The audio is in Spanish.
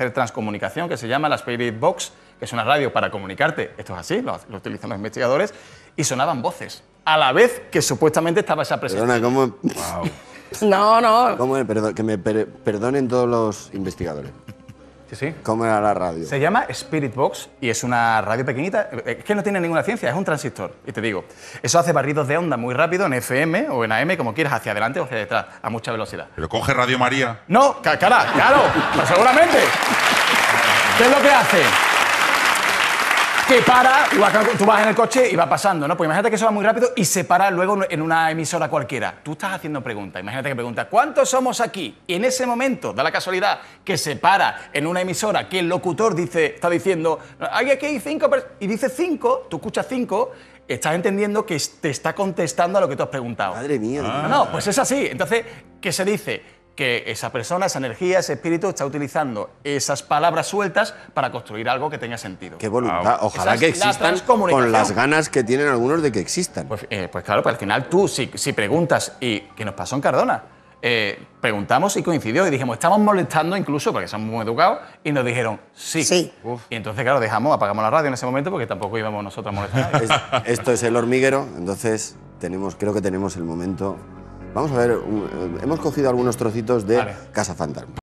hacer transcomunicación, que se llama la Spirit Box, que es una radio para comunicarte, esto es así, lo, utilizan los investigadores, y sonaban voces, a la vez que supuestamente estaba esa presencia. Perdona, no, no. que me perdonen todos los investigadores. Sí, ¿Cómo era la radio? Se llama Spirit Box y es una radio pequeñita. Eh, es que no tiene ninguna ciencia, es un transistor. Y te digo, eso hace barridos de onda muy rápido en FM o en AM, como quieras, hacia adelante o hacia detrás, a mucha velocidad. ¿Pero coge Radio María? No, cara, claro, pues seguramente. ¿Qué es lo que hace? que para, tú vas, en el coche y va pasando, ¿no? Pues imagínate que eso va muy rápido y se para luego en una emisora cualquiera. Tú estás haciendo preguntas, imagínate que preguntas, ¿cuántos somos aquí? Y en ese momento, da la casualidad que se para en una emisora que el locutor dice, está diciendo, hay aquí cinco, y dice cinco, tú escuchas cinco, estás entendiendo que te está contestando a lo que tú has preguntado. Madre mía. no, pues es así. Entonces, ¿qué se dice? que esa persona, esa energía, ese espíritu está utilizando esas palabras sueltas para construir algo que tenga sentido. Qué voluntad. Ojalá que existan con las ganas que tienen algunos de que existan. Pues, eh, pues claro, pues al final tú, si, preguntas, y que nos pasó en Cardona, eh, preguntamos y coincidió y dijimos, estamos molestando incluso, porque somos muy educados, y nos dijeron, sí. Y entonces, claro, dejamos, apagamos la radio en ese momento porque tampoco íbamos nosotros a molestar. esto es el hormiguero, entonces tenemos, creo que tenemos el momento Vamos a ver, eh, hemos cogido algunos trocitos de Casa Fantasma.